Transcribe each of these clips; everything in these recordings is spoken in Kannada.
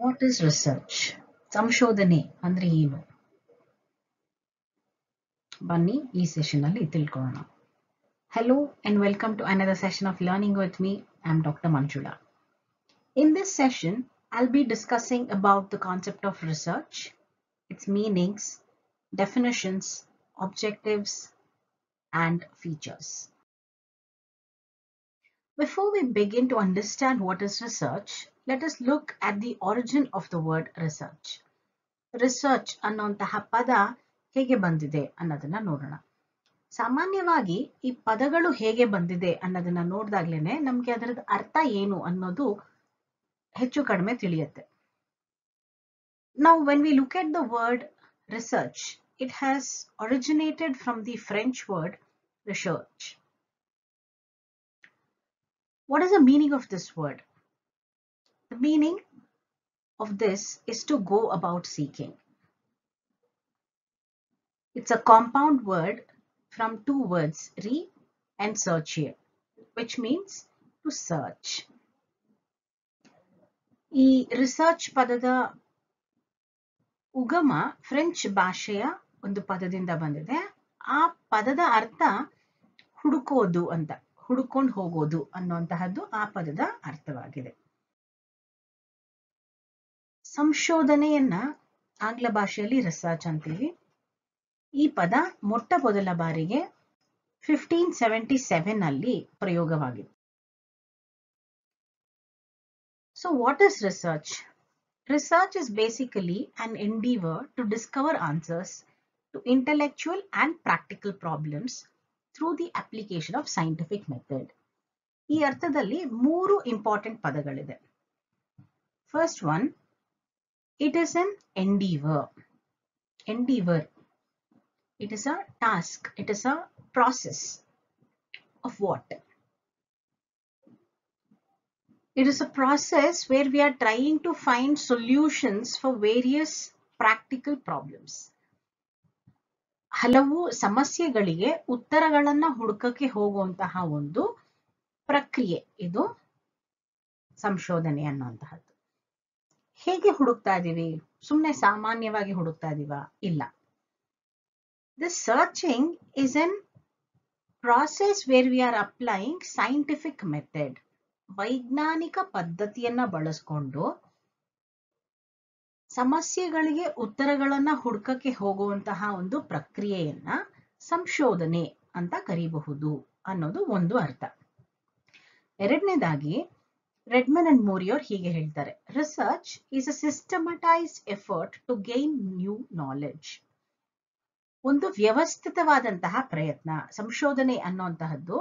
What is research? ರಿಸರ್ಚ್ ಸಂಶೋಧನೆ ಅಂದ್ರೆ ಏನು ಬನ್ನಿ ಈ ಸೆಷನ್ ಅಲ್ಲಿ ತಿಳ್ಕೊಳ್ಳೋಣ hello and welcome to another session of learning with me I am doctor Manjula in this session I'll be discussing about the concept of research, its meanings, definitions, objectives, and features. Before we begin to understand what is research, let us look at the origin of the word research. Research ಅನ್ನೋಂತಹ ಪದ ಹೇಗೆ ಬಂದಿದೆ ಅನ್ನೋದನ್ನ ನೋಡೋಣ ಸಾಮಾನ್ಯವಾಗಿ ಈ ಪದಗಳು ಹೇಗೆ ಬಂದಿದೆ ಅನ್ನೋದನ್ನ ನೋಡ್ದಾಗ್ಲೇನೆ ನಮ್ಗೆ ಅದರದ ಅರ್ಥ ಏನು ಅನ್ನೋದು ಹೆಚ್ಚು ಕಡಿಮೆ ತಿಳಿಯುತ್ತೆ ನಾವು when we look at the word research it has originated from the French word research what is the meaning of this word The meaning of this is to go about seeking. It's a compound word from two words, re and search here, which means to search. ಈ ರಿಸರ್ಚ್ ಪದದ ಉಗಮ ಫ್ರೆಂಚ್ ಭಾಷೆಯ ಒಂದು ಪದದಿಂದ ಬಂದಿದೆ ಆ ಪದದ ಅರ್ಥ ಹುಡುಕೋದು ಅಂತ ಹುಡುಕೊಂಡು ಹೋಗೋದು a ಆ ಪದದ ಅರ್ಥವಾಗಿದೆ ಸಂಶೋಧನೆಯನ್ನ ಆಂಗ್ಲ ಭಾಷೆಯಲ್ಲಿ ರಿಸರ್ಚ್ ಅಂತೀವಿ ಈ ಪದ ಮೊಟ್ಟ ಮೊದಲ ಬಾರಿಗೆ ಫಿಫ್ಟೀನ್ ಸೆವೆಂಟಿ ಸೆವೆನ್ ಅಲ್ಲಿ ಪ್ರಯೋಗವಾಗಿದೆ so what is research research is basically an endeavour to discover answers to intellectual and practical problems through the application of scientific method ಈ ಅರ್ಥದಲ್ಲಿ ಮೂರು ಇಂಪಾರ್ಟೆಂಟ್ ಪದಗಳಿದೆ first one It is an endeavor. Endeavor. It is a task. It is a process of what? It is a process where we are trying to find solutions for various practical problems. ಹಲವು ಸಮಸ್ಯೆಗಳಿಗೆ ಉತ್ತರಗಳನ್ನು ಹುಡುಕಕ್ಕೆ ಹೋಗುವಂತಹ ಒಂದು ಪ್ರಕ್ರಿಯೆ ಇದು ಸಂಶೋಧನೆ ಅನ್ನುವಂತಹದ್ದು ಹೇಗೆ ಹುಡುಕ್ತಾ ಇದೀವಿ ಸುಮ್ಮನೆ ಸಾಮಾನ್ಯವಾಗಿ ಹುಡುಕ್ತಾ ಇದೀವ ಇಲ್ಲ the searching is an process where we are applying scientific method ವೈಜ್ಞಾನಿಕ ಪದ್ಧತಿಯನ್ನ ಬಳಸ್ಕೊಂಡು ಸಮಸ್ಯೆಗಳಿಗೆ ಉತ್ತರಗಳನ್ನ ಹುಡುಕಕ್ಕೆ ಹೋಗುವಂತಹ ಒಂದು ಪ್ರಕ್ರಿಯೆಯನ್ನ ಸಂಶೋಧನೆ ಅಂತ ಕರೀಬಹುದು ಅನ್ನೋದು ಒಂದು ಅರ್ಥ ಎರಡನೇದಾಗಿ ಅಂಡ್ ಮೋರಿ ಅವ್ರು ಹೀಗೆ ಹೇಳ್ತಾರೆ research is a systematized effort to gain new knowledge ಒಂದು ವ್ಯವಸ್ಥಿತವಾದಂತಹ ಪ್ರಯತ್ನ ಸಂಶೋಧನೆ ಅನ್ನೋಂತಹದ್ದು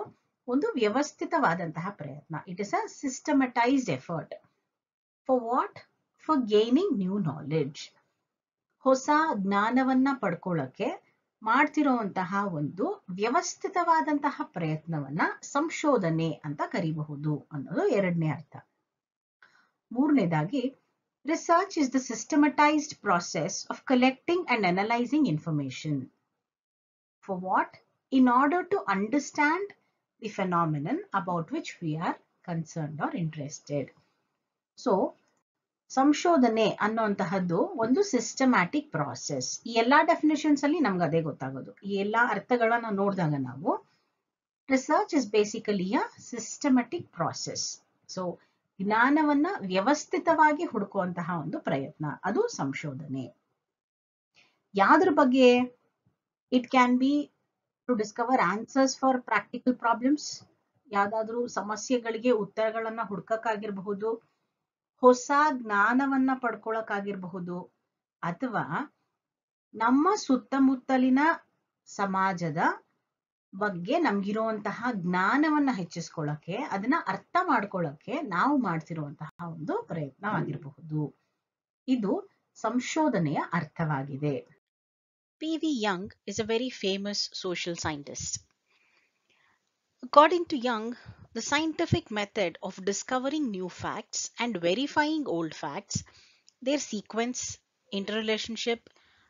ಒಂದು ವ್ಯವಸ್ಥಿತವಾದಂತಹ ಪ್ರಯತ್ನ it is a systematized effort for what for gaining new knowledge ಹೊಸ ಜ್ಞಾನವನ್ನ ಪಡ್ಕೊಳ್ಳಕ್ಕೆ ಮಾಡ್ತಿರುವಂತಹ ಒಂದು ವ್ಯವಸ್ಥಿತವಾದಂತಹ ಪ್ರಯತ್ನವನ್ನ ಸಂಶೋಧನೆ ಅಂತ ಕರಿಬಹುದು ಅನ್ನೋದು ಎರಡನೇ ಅರ್ಥ ಮೂರನೇದಾಗಿ research is the systematized process of collecting and analysing information for what in order to understand the phenomenon about which we are concerned or interested so ಸಂಶೋಧನೆ ಅನ್ನೋಂತಹದ್ದು ಒಂದು ಸಿಸ್ಟಮ್ಯಾಟಿಕ್ ಪ್ರಾಸೆಸ್ ಈ ಎಲ್ಲಾ ಡೆಫಿನೇಷನ್ಸ್ ಅಲ್ಲಿ ನಮ್ಗೆ ಅದೇ ಗೊತ್ತಾಗೋದು ಈ ಎಲ್ಲಾ ಅರ್ಥಗಳನ್ನ ನೋಡಿದಾಗ ನಾವು research is basically a systematic process so ಜ್ಞಾನವನ್ನ ವ್ಯವಸ್ಥಿತವಾಗಿ ಹುಡುಕುವಂತಹ ಒಂದು ಪ್ರಯತ್ನ ಅದು ಸಂಶೋಧನೆ ಯಾವ್ದ್ರ ಬಗ್ಗೆ it can be to discover answers for practical problems ಯಾವ್ದಾದ್ರು ಸಮಸ್ಯೆಗಳಿಗೆ ಉತ್ತರಗಳನ್ನ ಹುಡ್ಕಕ್ಕಾಗಿರ್ಬಹುದು ಹೊಸ ಜ್ಞಾನವನ್ನ ಪಡ್ಕೊಳಕಾಗಿರ್ಬಹುದು ಅಥವಾ ನಮ್ಮ ಸುತ್ತಮುತ್ತಲಿನ ಸಮಾಜದ ಬಗ್ಗೆ ನಮ್ಗಿರುವಂತಹ ಜ್ಞಾನವನ್ನ ಹೆಚ್ಚಿಸ್ಕೊಳ್ಳಕ್ಕೆ ಅದನ್ನ ಅರ್ಥ ಮಾಡ್ಕೊಳ್ಳಕ್ಕೆ ನಾವು ಮಾಡ್ತಿರುವಂತಹ ಒಂದು ಪ್ರಯತ್ನ ಆಗಿರಬಹುದು ಇದು ಸಂಶೋಧನೆಯ ಅರ್ಥವಾಗಿದೆ P V Young is a very famous social scientist according to Young The scientific method of discovering new facts and verifying old facts, their sequence, interrelationship,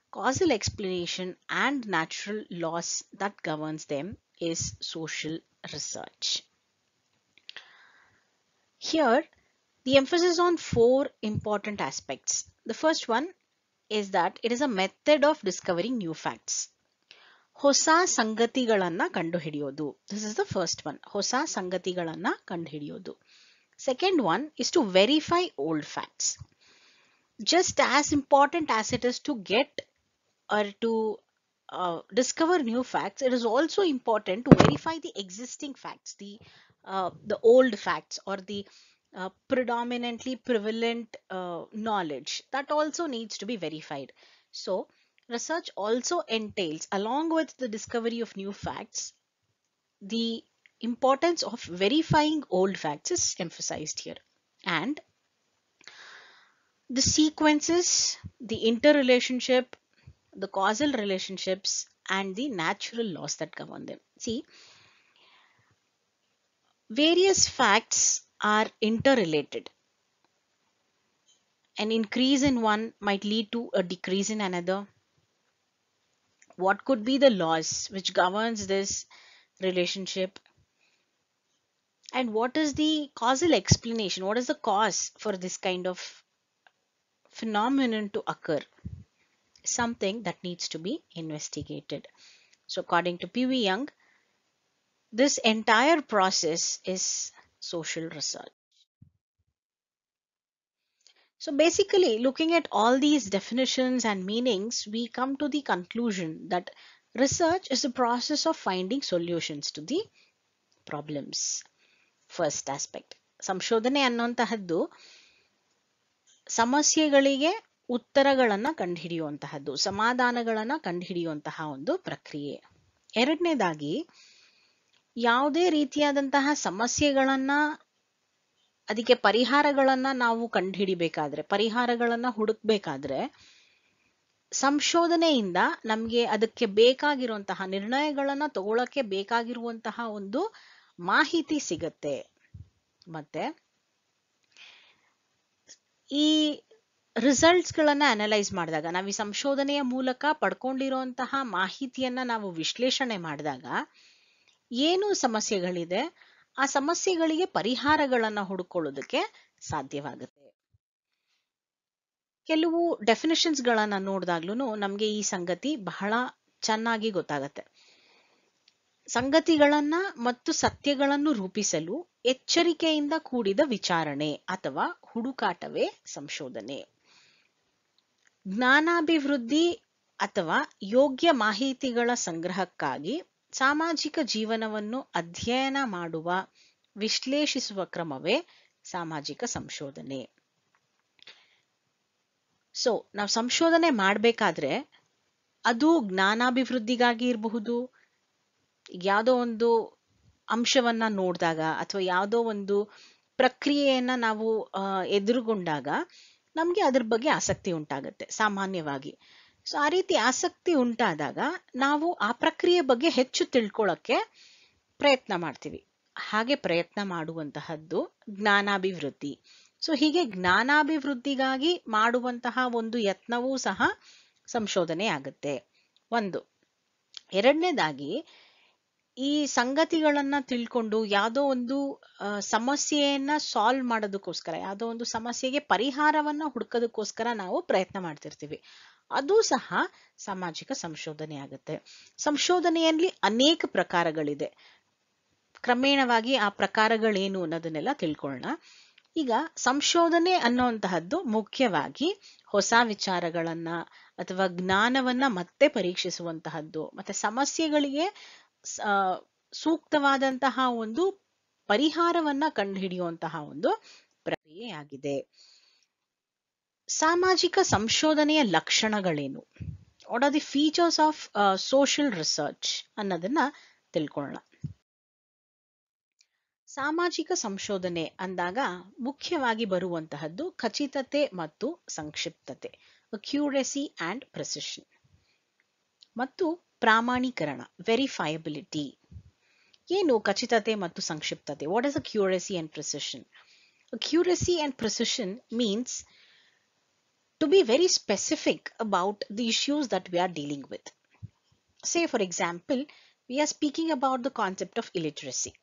causal explanation, and natural laws that governs them is social research. Here, the emphasis on four important aspects. The first one is that it is a method of discovering new facts. This is the first one. The one. One ಹೊಸ ಸಂಗತಿಗಳನ್ನ ಕಂಡುಹಿಡಿಯೋದು Second one is to verify old facts. just as important as it is to get or to uh, discover new facts it is also important to verify the existing facts the uh, the old facts or the uh, predominantly prevalent uh, knowledge that also needs to be verified so Research also entails, along with the discovery of new facts, the importance of verifying old facts is emphasized here. And the sequences, the interrelationship, the causal relationships, and the natural laws that govern them. See, various facts are interrelated. An increase in one might lead to a decrease in another what could be the laws which governs this relationship and what is the causal explanation what is the cause for this kind of phenomenon to occur something that needs to be investigated so according to pv young this entire process is social research So basically, looking at all these definitions and meanings, we come to the conclusion that research is the process of finding solutions to the problems. First aspect. ಸಂಶೋಧನೆ ಅನ್ನುವಂತಹದ್ದು ಸಮಸ್ಯೆಗಳಿಗೆ ಉತ್ತರಗಳನ್ನ ಕಂಡುಹಿಡಿಯುವಂತಹದ್ದು ಸಮಾಧಾನಗಳನ್ನ ಕಂಡುಹಿಡಿಯುವಂತಹ ಒಂದು ಪ್ರಕ್ರಿಯೆ ಎರಡನೇದಾಗಿ ಯಾವುದೇ ರೀತಿಯಾದಂತಹ ಸಮಸ್ಯೆಗಳನ್ನ ಅದಕ್ಕೆ ಪರಿಹಾರಗಳನ್ನ ನಾವು ಕಂಡುಹಿಡಿಬೇಕಾದ್ರೆ ಪರಿಹಾರಗಳನ್ನ ಹುಡುಕ್ಬೇಕಾದ್ರೆ ಸಂಶೋಧನೆಯಿಂದ ನಮ್ಗೆ ಅದಕ್ಕೆ ಬೇಕಾಗಿರುವಂತಹ ನಿರ್ಣಯಗಳನ್ನ ತಗೊಳಕ್ಕೆ ಬೇಕಾಗಿರುವಂತಹ ಒಂದು ಮಾಹಿತಿ ಸಿಗತ್ತೆ ಮತ್ತೆ ಈ ರಿಸಲ್ಟ್ಸ್ ಗಳನ್ನ ಅನಲೈಸ್ ಮಾಡಿದಾಗ ನಾವು ಈ ಸಂಶೋಧನೆಯ ಮೂಲಕ ಪಡ್ಕೊಂಡಿರುವಂತಹ ಮಾಹಿತಿಯನ್ನ ನಾವು ವಿಶ್ಲೇಷಣೆ ಮಾಡಿದಾಗ ಏನು ಸಮಸ್ಯೆಗಳಿದೆ ಆ ಸಮಸ್ಯೆಗಳಿಗೆ ಪರಿಹಾರಗಳನ್ನ ಹುಡುಕೊಳ್ಳೋದಕ್ಕೆ ಸಾಧ್ಯವಾಗುತ್ತೆ ಕೆಲವು ಡೆಫಿನಿಷನ್ಸ್ ಗಳನ್ನ ನೋಡಿದಾಗ್ಲೂ ನಮ್ಗೆ ಈ ಸಂಗತಿ ಬಹಳ ಚೆನ್ನಾಗಿ ಗೊತ್ತಾಗತ್ತೆ ಸಂಗತಿಗಳನ್ನ ಮತ್ತು ಸತ್ಯಗಳನ್ನು ರೂಪಿಸಲು ಎಚ್ಚರಿಕೆಯಿಂದ ಕೂಡಿದ ವಿಚಾರಣೆ ಅಥವಾ ಹುಡುಕಾಟವೇ ಸಂಶೋಧನೆ ಜ್ಞಾನಾಭಿವೃದ್ಧಿ ಅಥವಾ ಯೋಗ್ಯ ಮಾಹಿತಿಗಳ ಸಂಗ್ರಹಕ್ಕಾಗಿ ಸಾಮಾಜಿಕ ಜೀವನವನ್ನು ಅಧ್ಯಯನ ಮಾಡುವ ವಿಶ್ಲೇಷಿಸುವ ಕ್ರಮವೇ ಸಾಮಾಜಿಕ ಸಂಶೋಧನೆ ಸೊ ನಾವು ಸಂಶೋಧನೆ ಮಾಡಬೇಕಾದ್ರೆ ಅದು ಜ್ಞಾನಾಭಿವೃದ್ಧಿಗಾಗಿ ಇರಬಹುದು ಯಾವುದೋ ಒಂದು ಅಂಶವನ್ನ ನೋಡಿದಾಗ ಅಥವಾ ಯಾವುದೋ ಒಂದು ಪ್ರಕ್ರಿಯೆಯನ್ನ ನಾವು ಎದುರುಗೊಂಡಾಗ ನಮಗೆ ಅದ್ರ ಬಗ್ಗೆ ಆಸಕ್ತಿ ಉಂಟಾಗತ್ತೆ ಸಾಮಾನ್ಯವಾಗಿ ಸೊ ಆ ರೀತಿ ಆಸಕ್ತಿ ಉಂಟಾದಾಗ ನಾವು ಆ ಪ್ರಕ್ರಿಯೆ ಬಗ್ಗೆ ಹೆಚ್ಚು ತಿಳ್ಕೊಳಕ್ಕೆ ಪ್ರಯತ್ನ ಮಾಡ್ತೀವಿ ಹಾಗೆ ಪ್ರಯತ್ನ ಮಾಡುವಂತಹದ್ದು ಜ್ಞಾನಾಭಿವೃದ್ಧಿ ಸೊ ಹೀಗೆ ಜ್ಞಾನಾಭಿವೃದ್ಧಿಗಾಗಿ ಮಾಡುವಂತಹ ಒಂದು ಯತ್ನವೂ ಸಹ ಸಂಶೋಧನೆ ಆಗುತ್ತೆ ಒಂದು ಎರಡನೇದಾಗಿ ಈ ಸಂಗತಿಗಳನ್ನ ತಿಳ್ಕೊಂಡು ಯಾವುದೋ ಒಂದು ಸಮಸ್ಯೆಯನ್ನ ಸಾಲ್ವ್ ಮಾಡೋದಕ್ಕೋಸ್ಕರ ಯಾವುದೋ ಒಂದು ಸಮಸ್ಯೆಗೆ ಪರಿಹಾರವನ್ನ ಹುಡುಕೋದಕ್ಕೋಸ್ಕರ ನಾವು ಪ್ರಯತ್ನ ಮಾಡ್ತಿರ್ತೀವಿ ಅದು ಸಹ ಸಾಮಾಜಿಕ ಸಂಶೋಧನೆ ಆಗುತ್ತೆ ಸಂಶೋಧನೆಯಲ್ಲಿ ಅನೇಕ ಪ್ರಕಾರಗಳಿದೆ ಕ್ರಮೇಣವಾಗಿ ಆ ಪ್ರಕಾರಗಳೇನು ಅನ್ನೋದನ್ನೆಲ್ಲ ತಿಳ್ಕೊಳ್ಳೋಣ ಈಗ ಸಂಶೋಧನೆ ಅನ್ನೋಂತಹದ್ದು ಮುಖ್ಯವಾಗಿ ಹೊಸ ವಿಚಾರಗಳನ್ನ ಅಥವಾ ಜ್ಞಾನವನ್ನ ಮತ್ತೆ ಪರೀಕ್ಷಿಸುವಂತಹದ್ದು ಮತ್ತೆ ಸಮಸ್ಯೆಗಳಿಗೆ ಸೂಕ್ತವಾದಂತಹ ಒಂದು ಪರಿಹಾರವನ್ನ ಕಂಡುಹಿಡಿಯುವಂತಹ ಒಂದು ಪ್ರಕ್ರಿಯೆಯಾಗಿದೆ ಸಾಮಾಜಿಕ ಸಂಶೋಧನೆಯ ಲಕ್ಷಣಗಳೇನು what are the features of social research ಅನ್ನೋದನ್ನ ತಿಳ್ಕೊಳ್ಳೋಣ ಸಾಮಾಜಿಕ ಸಂಶೋಧನೆ ಅಂದಾಗ ಮುಖ್ಯವಾಗಿ ಬರುವಂತಹದ್ದು ಖಚಿತತೆ ಮತ್ತು ಸಂಕ್ಷಿಪ್ತತೆ ಅಕ್ಯೂರೆಸಿ ಅಂಡ್ ಪ್ರೊಸಿಷನ್ ಮತ್ತು ಪ್ರಾಮಾಣೀಕರಣ ವೆರಿಫೈಯಬಿಲಿಟಿ ಏನು ಖಚಿತತೆ ಮತ್ತು ಸಂಕ್ಷಿಪ್ತತೆ what is accuracy and precision accuracy and precision means to be very specific about the issues that we are dealing with. Say, for example, we are speaking about the concept of illiteracy.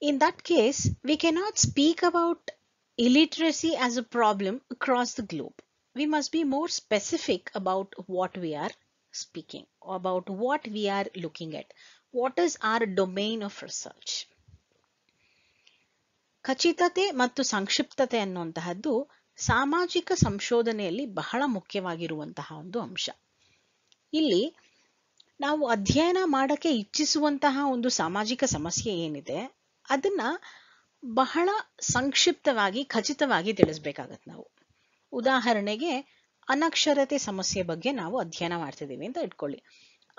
In that case, we cannot speak about illiteracy as a problem across the globe. We must be more specific about what we are speaking, about what we are looking at. What is our domain of research? ಖಚಿತತೆ ಮತ್ತು ಸಂಕ್ಷಿಪ್ತತೆ ಅನ್ನುವಂತಹದ್ದು ಸಾಮಾಜಿಕ ಸಂಶೋಧನೆಯಲ್ಲಿ ಬಹಳ ಮುಖ್ಯವಾಗಿರುವಂತಹ ಒಂದು ಅಂಶ ಇಲ್ಲಿ ನಾವು ಅಧ್ಯಯನ ಮಾಡಕ್ಕೆ ಇಚ್ಛಿಸುವಂತಹ ಒಂದು ಸಾಮಾಜಿಕ ಸಮಸ್ಯೆ ಏನಿದೆ ಅದನ್ನ ಬಹಳ ಸಂಕ್ಷಿಪ್ತವಾಗಿ ಖಚಿತವಾಗಿ ತಿಳಿಸ್ಬೇಕಾಗತ್ತೆ ನಾವು ಉದಾಹರಣೆಗೆ ಅನಕ್ಷರತೆ ಸಮಸ್ಯೆ ಬಗ್ಗೆ ನಾವು ಅಧ್ಯಯನ ಮಾಡ್ತಿದ್ದೀವಿ ಅಂತ ಇಟ್ಕೊಳ್ಳಿ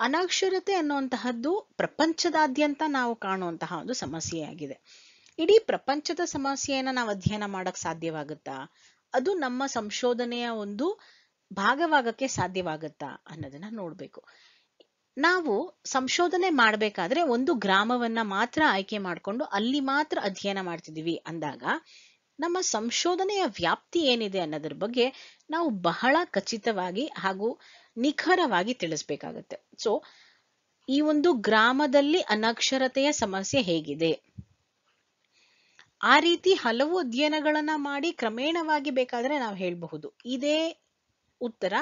ಅನಕ್ಷರತೆ ಅನ್ನುವಂತಹದ್ದು ಪ್ರಪಂಚದಾದ್ಯಂತ ನಾವು ಕಾಣುವಂತಹ ಒಂದು ಸಮಸ್ಯೆಯಾಗಿದೆ ಇಡೀ ಪ್ರಪಂಚದ ಸಮಸ್ಯೆಯನ್ನ ನಾವು ಅಧ್ಯಯನ ಮಾಡಕ್ ಸಾಧ್ಯವಾಗುತ್ತಾ ಅದು ನಮ್ಮ ಸಂಶೋಧನೆಯ ಒಂದು ಭಾಗವಾಗಕ್ಕೆ ಸಾಧ್ಯವಾಗುತ್ತಾ ಅನ್ನೋದನ್ನ ನೋಡ್ಬೇಕು ನಾವು ಸಂಶೋಧನೆ ಮಾಡ್ಬೇಕಾದ್ರೆ ಒಂದು ಗ್ರಾಮವನ್ನ ಮಾತ್ರ ಆಯ್ಕೆ ಮಾಡ್ಕೊಂಡು ಅಲ್ಲಿ ಮಾತ್ರ ಅಧ್ಯಯನ ಮಾಡ್ತಿದೀವಿ ಅಂದಾಗ ನಮ್ಮ ಸಂಶೋಧನೆಯ ವ್ಯಾಪ್ತಿ ಏನಿದೆ ಅನ್ನೋದ್ರ ಬಗ್ಗೆ ನಾವು ಬಹಳ ಖಚಿತವಾಗಿ ಹಾಗೂ ನಿಖರವಾಗಿ ತಿಳಿಸ್ಬೇಕಾಗತ್ತೆ ಸೊ ಈ ಒಂದು ಗ್ರಾಮದಲ್ಲಿ ಅನಕ್ಷರತೆಯ ಸಮಸ್ಯೆ ಹೇಗಿದೆ ಆ ರೀತಿ ಹಲವು ಅಧ್ಯಯನಗಳನ್ನ ಮಾಡಿ ಕ್ರಮೇಣವಾಗಿ ಬೇಕಾದ್ರೆ ನಾವು ಹೇಳಬಹುದು ಇದೇ ಉತ್ತರ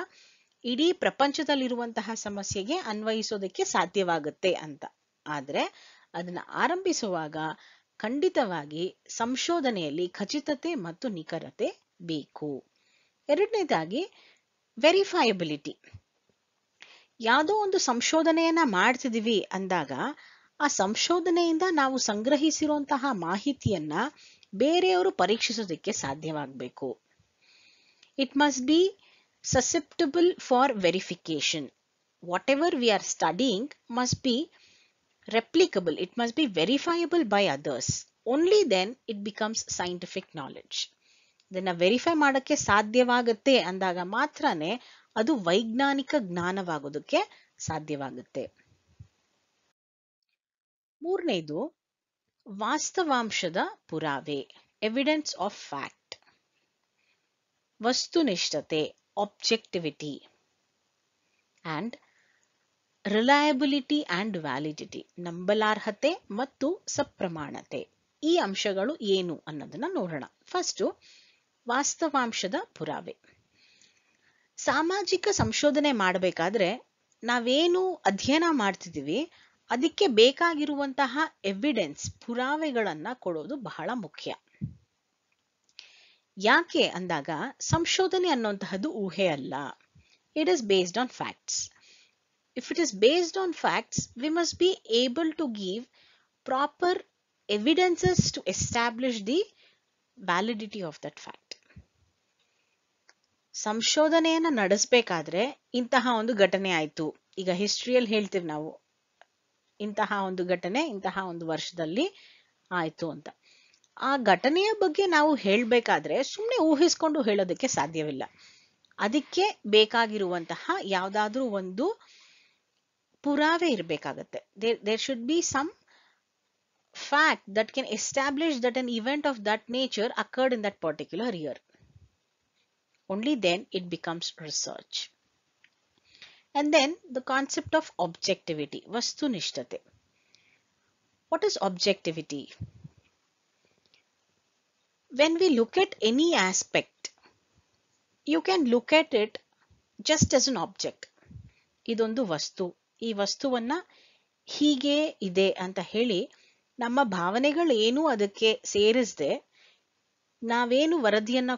ಇಡೀ ಪ್ರಪಂಚದಲ್ಲಿರುವಂತಹ ಸಮಸ್ಯೆಗೆ ಅನ್ವಯಿಸೋದಕ್ಕೆ ಸಾಧ್ಯವಾಗುತ್ತೆ ಅಂತ ಆದ್ರೆ ಅದನ್ನ ಆರಂಭಿಸುವಾಗ ಖಂಡಿತವಾಗಿ ಸಂಶೋಧನೆಯಲ್ಲಿ ಖಚಿತತೆ ಮತ್ತು ನಿಖರತೆ ಬೇಕು ಎರಡನೇದಾಗಿ ವೆರಿಫೈಯಬಿಲಿಟಿ ಯಾವುದೋ ಒಂದು ಸಂಶೋಧನೆಯನ್ನ ಮಾಡ್ತಿದೀವಿ ಅಂದಾಗ ಆ ಸಂಶೋಧನೆಯಿಂದ ನಾವು ಸಂಗ್ರಹಿಸಿರುವಂತಹ ಮಾಹಿತಿಯನ್ನ ಬೇರೆಯವರು ಪರೀಕ್ಷಿಸೋದಕ್ಕೆ ಸಾಧ್ಯವಾಗಬೇಕು it must be susceptible for verification whatever we are studying must be replicable it must be verifiable by others only then it becomes scientific knowledge ಇದನ್ನ ವೆರಿಫೈ ಮಾಡೋಕ್ಕೆ ಸಾಧ್ಯವಾಗುತ್ತೆ ಅಂದಾಗ ಮಾತ್ರನೇ ಅದು ವೈಜ್ಞಾನಿಕ ಜ್ಞಾನವಾಗೋದಕ್ಕೆ ಸಾಧ್ಯವಾಗುತ್ತೆ ಮೂರನೇದು ವಾಸ್ತವಾಂಶದ ಪುರಾವೆ ಎವಿಡೆನ್ಸ್ ಆಫ್ ಫ್ಯಾಕ್ಟ್ ವಸ್ತುನಿಷ್ಠತೆ objectivity and reliability and validity ನಂಬಲಾರ್ಹತೆ ಮತ್ತು ಸಪ್ರಮಾಣತೆ ಈ ಅಂಶಗಳು ಏನು ಅನ್ನೋದನ್ನ ನೋಡೋಣ ಫಸ್ಟು ವಾಸ್ತವಾಂಶದ ಪುರಾವೆ ಸಾಮಾಜಿಕ ಸಂಶೋಧನೆ ಮಾಡಬೇಕಾದ್ರೆ ನಾವೇನು ಅಧ್ಯಯನ ಮಾಡ್ತಿದ್ದೀವಿ ಅದಕ್ಕೆ ಬೇಕಾಗಿರುವಂತಹ ಎವಿಡೆನ್ಸ್ ಪುರಾವೆಗಳನ್ನ ಕೊಡೋದು ಬಹಳ ಮುಖ್ಯ ಯಾಕೆ ಅಂದಾಗ ಸಂಶೋಧನೆ ಅನ್ನುವಂತಹದ್ದು ಊಹೆ ಅಲ್ಲ it is based on facts if it is based on facts we must be able to give proper evidences to establish the validity of that fact ಸಂಶೋಧನೆಯನ್ನ ನಡೆಸಬೇಕಾದ್ರೆ ಇಂತಹ ಒಂದು ಘಟನೆ ಆಯ್ತು ಈಗ ಹಿಸ್ಟ್ರಿಯಲ್ಲಿ ಹೇಳ್ತೀವಿ ನಾವು ಇಂತಹ ಒಂದು ಘಟನೆ ಇಂತಹ ಒಂದು ವರ್ಷದಲ್ಲಿ ಆಯ್ತು ಅಂತ ಆ ಘಟನೆಯ ಬಗ್ಗೆ ನಾವು ಹೇಳ್ಬೇಕಾದ್ರೆ ಸುಮ್ಮನೆ ಊಹಿಸ್ಕೊಂಡು ಹೇಳೋದಕ್ಕೆ ಸಾಧ್ಯವಿಲ್ಲ ಅದಕ್ಕೆ ಬೇಕಾಗಿರುವಂತಹ ಯಾವ್ದಾದ್ರೂ ಒಂದು ಪುರಾವೆ ಇರಬೇಕಾಗತ್ತೆ there there should be some fact that can establish that an event of that nature occurred in that particular year only then it becomes research And then the concept of objectivity, nishtate. What is objectivity? When we look at any aspect, you can look at it just as an object. ಇದೊಂದು ವಸ್ತು ಈ ವಸ್ತುವನ್ನ ಹೀಗೆ ಇದೆ ಅಂತ ಹೇಳಿ ನಮ್ಮ ಭಾವನೆಗಳೇನು ಅದಕ್ಕೆ ಸೇರಿಸದೆ ನಾವೇನು ವರದಿಯನ್ನ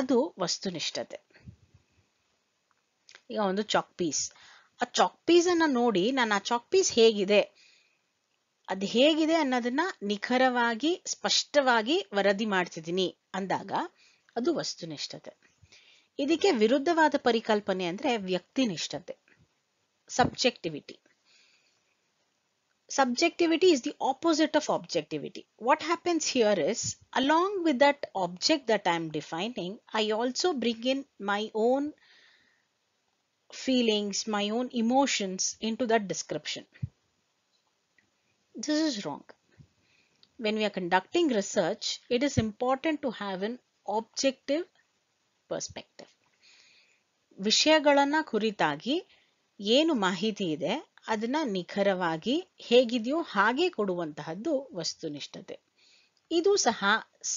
Adu vastu nishtate. ಈಗ ಒಂದು ಚಾಕ್ ಪೀಸ್ ಆ ಚಾಕ್ ಪೀಸ್ ಅನ್ನ ನೋಡಿ ನಾನು ಆ ಚಾಕ್ ಪೀಸ್ ಹೇಗಿದೆ ಅದು ಹೇಗಿದೆ ಅನ್ನೋದನ್ನ ನಿಖರವಾಗಿ ಸ್ಪಷ್ಟವಾಗಿ ವರದಿ ಮಾಡ್ತಿದ್ದೀನಿ ಅಂದಾಗ ಅದು ವಸ್ತುನಿಷ್ಠತೆ ಇದಕ್ಕೆ ವಿರುದ್ಧವಾದ ಪರಿಕಲ್ಪನೆ ಅಂದ್ರೆ ವ್ಯಕ್ತಿನಿಷ್ಠತೆ subjectivity subjectivity is the opposite of objectivity what happens here is along with that object that I am defining I also in my own feelings, my own emotions into that description. This is wrong. When we are conducting research, it is important to have an objective perspective. ವಿಷಯಗಳನ್ನು ಕುರಿತಾಗಿ ಏನು ಮಾಹಿತಿ ಇದೆ ಅದನ್ನ ನಿಖರವಾಗಿ ಹೇಗಿದೆಯೋ ಹಾಗೆ ಕೊಡುವಂತಹದ್ದು ವಸ್ತುನಿಷ್ಠತೆ ಇದು ಸಹ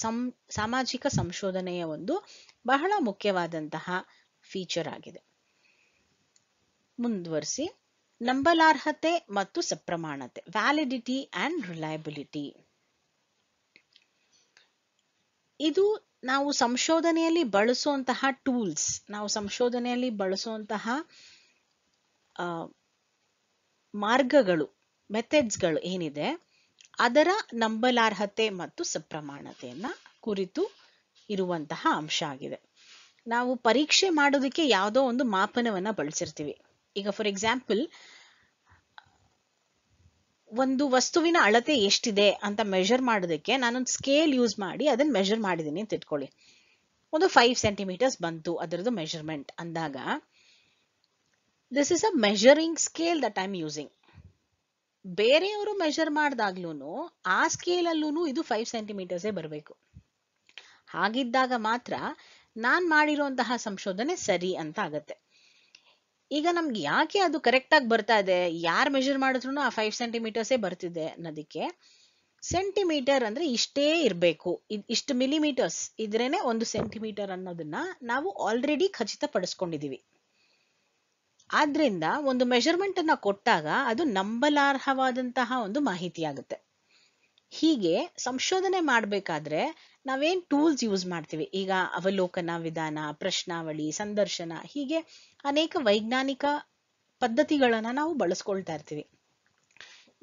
ಸಂ ಸಾಮಾಜಿಕ ಸಂಶೋಧನೆಯ ಒಂದು ಬಹಳ ಮುಖ್ಯವಾದಂತಹ ಫೀಚರ್ ಆಗಿದೆ ಮುಂದುವರಿಸಿ ನಂಬಲಾರ್ಹತೆ ಮತ್ತು ಸಪ್ರಮಾಣತೆ ವ್ಯಾಲಿಡಿಟಿ ಅಂಡ್ ರಿಲಯಬಿಲಿಟಿ ಇದು ನಾವು ಸಂಶೋಧನೆಯಲ್ಲಿ ಬಳಸುವಂತಹ ಟೂಲ್ಸ್ ನಾವು ಸಂಶೋಧನೆಯಲ್ಲಿ ಬಳಸುವಂತಹ ಮಾರ್ಗಗಳು ಮೆಥಡ್ಸ್ಗಳು ಏನಿದೆ ಅದರ ನಂಬಲಾರ್ಹತೆ ಮತ್ತು ಸಪ್ರಮಾಣತೆಯನ್ನ ಕುರಿತು ಇರುವಂತಹ ಅಂಶ ಆಗಿದೆ ನಾವು ಪರೀಕ್ಷೆ ಮಾಡೋದಕ್ಕೆ ಯಾವುದೋ ಒಂದು ಮಾಪನವನ್ನ ಬಳಸಿರ್ತೀವಿ ಈಗ ಫಾರ್ ಎಕ್ಸಾಂಪಲ್ ಒಂದು ವಸ್ತುವಿನ ಅಳತೆ ಎಷ್ಟಿದೆ ಅಂತ ಮೆಷರ್ ಮಾಡೋದಕ್ಕೆ ನಾನೊಂದು ಸ್ಕೇಲ್ ಯೂಸ್ ಮಾಡಿ ಅದನ್ನ ಮೆಷರ್ ಮಾಡಿದ್ದೀನಿ ಅಂತ ಇಟ್ಕೊಳ್ಳಿ ಒಂದು ಫೈವ್ ಸೆಂಟಿಮೀಟರ್ಸ್ ಬಂತು ಅದರದ್ದು ಮೆಷರ್ಮೆಂಟ್ ಅಂದಾಗ this is a measuring scale that I using ಬೇರೆಯವರು ಮೆಷರ್ ಮಾಡಿದಾಗ್ಲೂ ಆ ಸ್ಕೇಲಲ್ಲೂ ಇದು ಫೈವ್ ಸೆಂಟಿಮೀಟರ್ಸೇ ಬರಬೇಕು ಹಾಗಿದ್ದಾಗ ಮಾತ್ರ ನಾನು ಮಾಡಿರುವಂತಹ ಸಂಶೋಧನೆ ಸರಿ ಅಂತ ಆಗತ್ತೆ ಈಗ ನಮ್ಗೆ ಯಾಕೆ ಅದು ಕರೆಕ್ಟಾಗಿ ಬರ್ತಾ ಇದೆ ಯಾರು ಮೆಷರ್ ಮಾಡಿದ್ರು ಆ ಫೈವ್ ಸೆಂಟಿಮೀಟರ್ಸೇ ಬರ್ತಿದೆ ಅನ್ನೋದಕ್ಕೆ ಸೆಂಟಿಮೀಟರ್ ಅಂದ್ರೆ ಇಷ್ಟೇ ಇರಬೇಕು ಇಷ್ಟು ಮಿಲಿಮೀಟರ್ಸ್ ಇದ್ರೇನೆ ಒಂದು ಸೆಂಟಿಮೀಟರ್ ಅನ್ನೋದನ್ನ ನಾವು ಆಲ್ರೆಡಿ ಖಚಿತಪಡಿಸ್ಕೊಂಡಿದೀವಿ ಆದ್ರಿಂದ ಒಂದು ಮೆಷರ್ಮೆಂಟ್ ಅನ್ನ ಕೊಟ್ಟಾಗ ಅದು ನಂಬಲಾರ್ಹವಾದಂತಹ ಒಂದು ಮಾಹಿತಿ ಆಗುತ್ತೆ ಹೀಗೆ ಸಂಶೋಧನೆ ಮಾಡಬೇಕಾದ್ರೆ ನಾವೇನ್ ಟೂಲ್ಸ್ ಯೂಸ್ ಮಾಡ್ತೀವಿ ಈಗ ಅವಲೋಕನ ವಿಧಾನ ಪ್ರಶ್ನಾವಳಿ ಸಂದರ್ಶನ ಹೀಗೆ ಅನೇಕ ವೈಜ್ಞಾನಿಕ ಪದ್ಧತಿಗಳನ್ನ ನಾವು ಬಳಸ್ಕೊಳ್ತಾ ಇರ್ತೀವಿ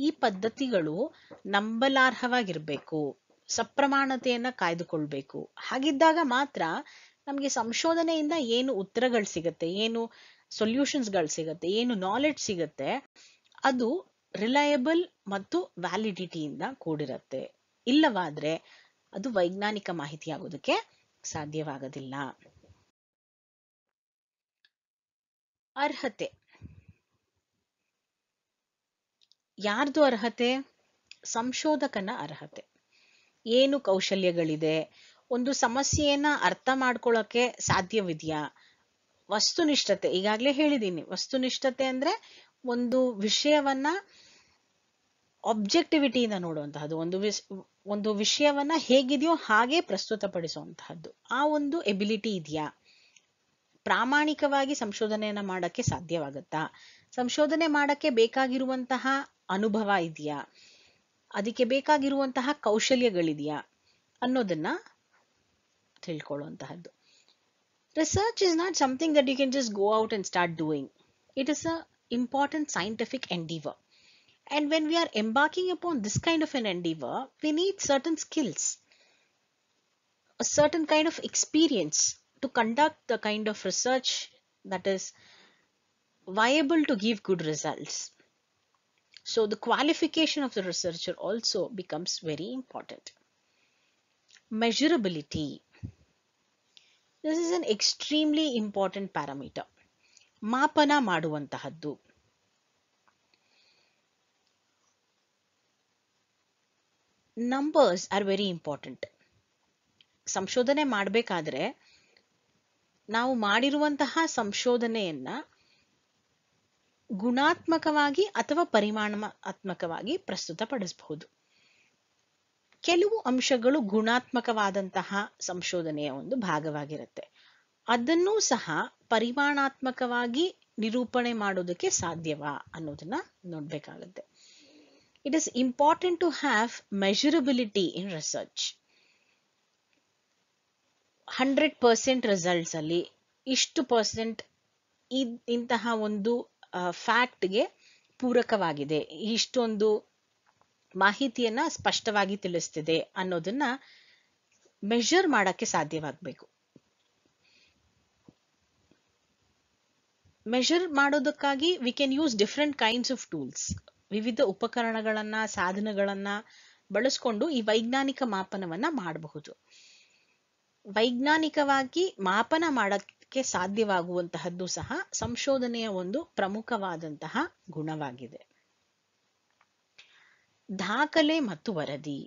ಈ ಪದ್ಧತಿಗಳು ನಂಬಲಾರ್ಹವಾಗಿರ್ಬೇಕು ಸಪ್ರಮಾಣತೆಯನ್ನ ಕಾಯ್ದುಕೊಳ್ಬೇಕು ಹಾಗಿದ್ದಾಗ ಮಾತ್ರ ನಮಗೆ ಸಂಶೋಧನೆಯಿಂದ ಏನು ಉತ್ತರಗಳು ಸಿಗತ್ತೆ ಏನು ಸೊಲ್ಯೂಷನ್ಸ್ಗಳು ಸಿಗತ್ತೆ ಏನು ನಾಲೆಡ್ಜ್ ಸಿಗತ್ತೆ ಅದು ರಿಲಯಬಲ್ ಮತ್ತು ವ್ಯಾಲಿಡಿಟಿಯಿಂದ ಕೂಡಿರುತ್ತೆ ಇಲ್ಲವಾದ್ರೆ ಅದು ವೈಜ್ಞಾನಿಕ ಮಾಹಿತಿಯಾಗೋದಕ್ಕೆ ಸಾಧ್ಯವಾಗೋದಿಲ್ಲ ಅರ್ಹತೆ ಯಾರ್ದು ಅರ್ಹತೆ ಸಂಶೋಧಕನ ಅರ್ಹತೆ ಏನು ಕೌಶಲ್ಯಗಳಿದೆ ಒಂದು ಸಮಸ್ಯೆಯನ್ನ ಅರ್ಥ ಮಾಡ್ಕೊಳ್ಳೋಕೆ ಸಾಧ್ಯವಿದೆಯಾ ವಸ್ತುನಿಷ್ಠತೆ ಈಗಾಗಲೇ ಹೇಳಿದ್ದೀನಿ ವಸ್ತುನಿಷ್ಠತೆ ಅಂದ್ರೆ ಒಂದು ವಿಷಯವನ್ನ ಆಬ್ಜೆಕ್ಟಿವಿಟಿಯಿಂದ ನೋಡುವಂತಹದ್ದು ಒಂದು ವಿಷ ಒಂದು ವಿಷಯವನ್ನ ಹೇಗಿದೆಯೋ ಹಾಗೆ ಪ್ರಸ್ತುತಪಡಿಸುವಂತಹದ್ದು ಆ ಒಂದು ಎಬಿಲಿಟಿ ಇದೆಯಾ ಪ್ರಾಮಾಣಿಕವಾಗಿ ಸಂಶೋಧನೆಯನ್ನ ಮಾಡಕ್ಕೆ ಸಾಧ್ಯವಾಗತ್ತಾ ಸಂಶೋಧನೆ ಮಾಡಕ್ಕೆ ಬೇಕಾಗಿರುವಂತಹ ಅನುಭವ ಇದೆಯಾ ಅದಕ್ಕೆ ಬೇಕಾಗಿರುವಂತಹ ಕೌಶಲ್ಯಗಳಿದೆಯಾ ಅನ್ನೋದನ್ನ ತಿಳ್ಕೊಳ್ಳುವಂತಹದ್ದು research is not something that you can just go out and start doing it is a important scientific endeavor. And when we are embarking upon this kind of an endeavor, we need certain skills, a certain kind of experience to conduct the kind of research that is viable to give good results. So the qualification of the researcher also becomes very important. Measurability. This is an extremely important parameter. ಮಾಪನ ಮಾಡುವಂತಹದ್ದು ನಂಬರ್ಸ್ ಆರ್ ವೆರಿ ಇಂಪಾರ್ಟೆಂಟ್ ಸಂಶೋಧನೆ ಮಾಡಬೇಕಾದ್ರೆ ನಾವು ಮಾಡಿರುವಂತಹ ಸಂಶೋಧನೆಯನ್ನ ಗುಣಾತ್ಮಕವಾಗಿ ಅಥವಾ ಪರಿಮಾಣಾತ್ಮಕವಾಗಿ ಪ್ರಸ್ತುತಪಡಿಸಬಹುದು ಕೆಲವು ಅಂಶಗಳು ಗುಣಾತ್ಮಕವಾದಂತಹ ಸಂಶೋಧನೆಯ ಒಂದು ಭಾಗವಾಗಿರುತ್ತೆ ಅದನ್ನೂ ಸಹ ಪರಿಮಾಣಾತ್ಮಕವಾಗಿ ನಿರೂಪಣೆ ಮಾಡೋದಕ್ಕೆ ಸಾಧ್ಯವಾ ಅನ್ನೋದನ್ನ ನೋಡ್ಬೇಕಾಗುತ್ತೆ it is important to have measurability in research hundred percent results ಅಲ್ಲಿ ಇಷ್ಟು ಪರ್ಸೆಂಟ್ ಇಂತಹ ಒಂದು ಫ್ಯಾಕ್ಟ್ಗೆ ಪೂರಕವಾಗಿದೆ ಇಷ್ಟೊಂದು ಮಾಹಿತಿಯನ್ನ ಸ್ಪಷ್ಟವಾಗಿ ತಿಳಿಸ್ತಿದೆ ಅನ್ನೋದನ್ನ ಮೆಷರ್ ಮಾಡಕ್ಕೆ ಸಾಧ್ಯವಾಗಬೇಕು ಮೆಷರ್ ಮಾಡೋದಕ್ಕಾಗಿ we can use different kinds of tools ವಿವಿಧ ಉಪಕರಣಗಳನ್ನ ಸಾಧನಗಳನ್ನ ಬಳಸ್ಕೊಂಡು ಈ ವೈಜ್ಞಾನಿಕ ಮಾಪನವನ್ನ ಮಾಡಬಹುದು ವೈಜ್ಞಾನಿಕವಾಗಿ ಮಾಪನ ಮಾಡಕ್ಕೆ ಸಾಧ್ಯವಾಗುವಂತಹದ್ದು ಸಹ ಸಂಶೋಧನೆಯ ಒಂದು ಪ್ರಮುಖವಾದಂತಹ ಗುಣವಾಗಿದೆ ದಾಖಲೆ ಮತ್ತು ವರದಿ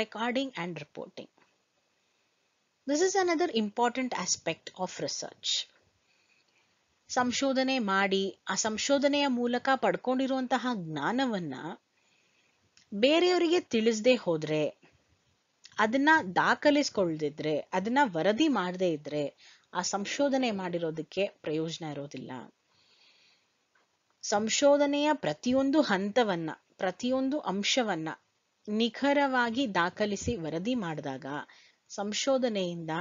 recording and reporting this is another important aspect of research ಸಂಶೋಧನೆ ಮಾಡಿ ಆ ಸಂಶೋಧನೆಯ ಮೂಲಕ ಪಡ್ಕೊಂಡಿರುವಂತಹ ಜ್ಞಾನವನ್ನ ಬೇರೆಯವರಿಗೆ ತಿಳಿಸದೆ ಹೋದ್ರೆ ಅದನ್ನ ದಾಖಲಿಸ್ಕೊಳ್ದಿದ್ರೆ ಅದನ್ನ ವರದಿ ಮಾಡದೇ ಇದ್ರೆ ಆ ಸಂಶೋಧನೆ ಮಾಡಿರೋದಕ್ಕೆ ಪ್ರಯೋಜನ ಇರೋದಿಲ್ಲ ಸಂಶೋಧನೆಯ ಪ್ರತಿಯೊಂದು ಹಂತವನ್ನ ಪ್ರತಿಯೊಂದು ಅಂಶವನ್ನ ನಿಖರವಾಗಿ ದಾಖಲಿಸಿ ವರದಿ ಮಾಡಿದಾಗ ಸಂಶೋಧನೆಯಿಂದ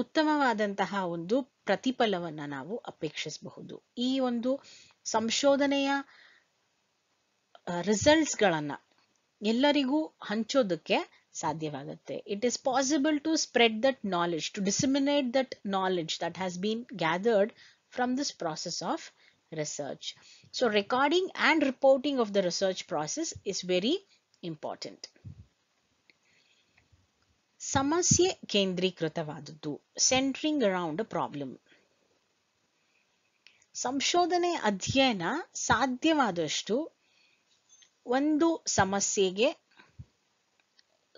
ಉತ್ತಮವಾದಂತಹ ಒಂದು ಪ್ರತಿಫಲವನ್ನ ನಾವು ಅಪೇಕ್ಷಿಸಬಹುದು ಈ ಒಂದು ಸಂಶೋಧನೆಯ ರಿಸಲ್ಟ್ಸ್ಗಳನ್ನು ಎಲ್ಲರಿಗೂ ಹಂಚೋದಕ್ಕೆ ಸಾಧ್ಯವಾಗುತ್ತೆ it is possible to spread that knowledge to disseminate that knowledge that has been gathered from this process of research so recording and reporting of the research process is very important ಸಮಸ್ಯೆ ಕೇಂದ್ರೀಕೃತವಾದದ್ದು ಸೆಂಟ್ರಿಂಗ್ ಅರೌಂಡ್ ಪ್ರಾಬ್ಲಮ್ ಸಂಶೋಧನೆ ಅಧ್ಯಯನ ಸಾಧ್ಯವಾದಷ್ಟು ಒಂದು ಸಮಸ್ಯೆಗೆ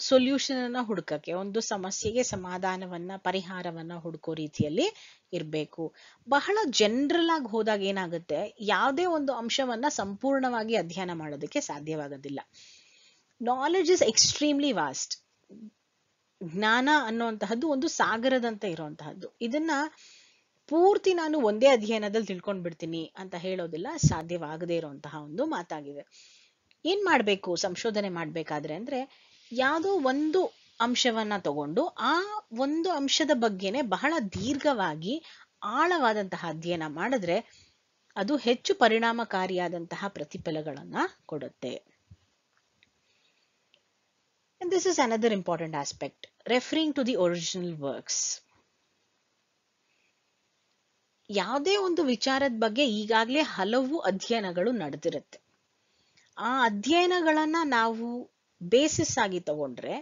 ಸೊಲ್ಯೂಷನ್ ಅನ್ನ ಹುಡುಕಕ್ಕೆ ಒಂದು ಸಮಸ್ಯೆಗೆ ಸಮಾಧಾನವನ್ನ ಪರಿಹಾರವನ್ನ ಹುಡುಕೋ ರೀತಿಯಲ್ಲಿ ಇರಬೇಕು ಬಹಳ ಜನರಲ್ ಆಗಿ ಹೋದಾಗ ಏನಾಗುತ್ತೆ ಯಾವುದೇ ಒಂದು ಅಂಶವನ್ನ ಸಂಪೂರ್ಣವಾಗಿ ಅಧ್ಯಯನ ಮಾಡೋದಕ್ಕೆ ಸಾಧ್ಯವಾಗೋದಿಲ್ಲ ನಾಲೆಜ್ ಇಸ್ ಎಕ್ಸ್ಟ್ರೀಮ್ಲಿ ವಾಸ್ಟ್ ಜ್ಞಾನ ಅನ್ನುವಂತಹದ್ದು ಒಂದು ಸಾಗರದಂತೆ ಇರುವಂತಹದ್ದು ಇದನ್ನ ಪೂರ್ತಿ ನಾನು ಒಂದೇ ಅಧ್ಯಯನದಲ್ಲಿ ತಿಳ್ಕೊಂಡ್ ಬಿಡ್ತೀನಿ ಅಂತ ಹೇಳೋದಿಲ್ಲ ಸಾಧ್ಯವಾಗದೇ ಇರುವಂತಹ ಒಂದು ಮಾತಾಗಿದೆ ಏನ್ ಮಾಡ್ಬೇಕು ಸಂಶೋಧನೆ ಮಾಡ್ಬೇಕಾದ್ರೆ ಅಂದ್ರೆ ಯಾವುದೋ ಒಂದು ಅಂಶವನ್ನ ತಗೊಂಡು ಆ ಒಂದು ಅಂಶದ ಬಗ್ಗೆನೆ ಬಹಳ ದೀರ್ಘವಾಗಿ ಆಳವಾದಂತಹ ಅಧ್ಯಯನ ಮಾಡಿದ್ರೆ ಅದು ಹೆಚ್ಚು ಪರಿಣಾಮಕಾರಿಯಾದಂತಹ ಪ್ರತಿಫಲಗಳನ್ನ ಕೊಡುತ್ತೆ this is another important aspect referring to the original works ಯಾವುದೇ ಒಂದು ವಿಚಾರದ ಬಗ್ಗೆ ಈಗಾಗಲೇ ಹಲವು ಅಧ್ಯಯನಗಳು ನಡೆದಿರುತ್ತೆ ಆ ಅಧ್ಯಯನಗಳನ್ನ ನಾವು ಬೇಸಿಸ್ ಆಗಿ ತಗೊಂಡ್ರೆ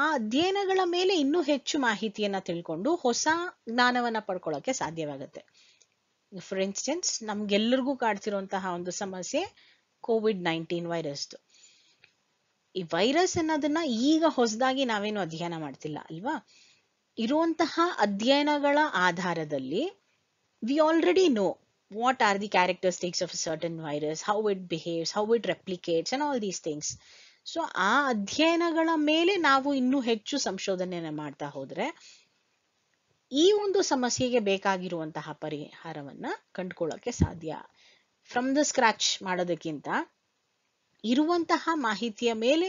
ಆ ಅಧ್ಯಯನಗಳ ಮೇಲೆ ಇನ್ನೂ ಹೆಚ್ಚು ಮಾಹಿತಿಯನ್ನ ತಿಳ್ಕೊಂಡು ಹೊಸ ಜ್ಞಾನವನ್ನ ಪಡ್ಕೊಳ್ಳೋಕೆ ಸಾಧ್ಯವಾಗುತ್ತೆ ಫಾರ್ ಇನ್ಸ್ಟೆನ್ಸ್ ನಮ್ಗೆಲ್ಲರಿಗೂ ಕಾಡ್ತಿರುವಂತಹ ಒಂದು ಸಮಸ್ಯೆ ಕೋವಿಡ್ ನೈನ್ಟೀನ್ ವೈರಸ್ದು ಈ ವೈರಸ್ ಅನ್ನೋದನ್ನ ಈಗ ಹೊಸದಾಗಿ ನಾವೇನು ಅಧ್ಯಯನ ಮಾಡ್ತಿಲ್ಲ ಅಲ್ವಾ ಇರುವಂತಹ ಅಧ್ಯಯನಗಳ ಆಧಾರದಲ್ಲಿ we already know what are the characteristics of certain virus how it behaves how it replicates and all these things so ಆ ಅಧ್ಯಯನಗಳ ಮೇಲೆ ನಾವು ಇನ್ನೂ ಹೆಚ್ಚು ಸಂಶೋಧನೆಯನ್ನು ಮಾಡ್ತಾ ಹೋದ್ರೆ ಈ ಒಂದು ಸಮಸ್ಯೆಗೆ ಬೇಕಾಗಿರುವಂತಹ ಪರಿಹಾರವನ್ನ ಕಂಡುಕೊಳ್ಳೋಕೆ ಸಾಧ್ಯ ಫ್ರಮ್ ದ ಸ್ಕ್ರಾಚ್ ಮಾಡೋದಕ್ಕಿಂತ ಇರುವಂತಹ ಮಾಹಿತಿಯ ಮೇಲೆ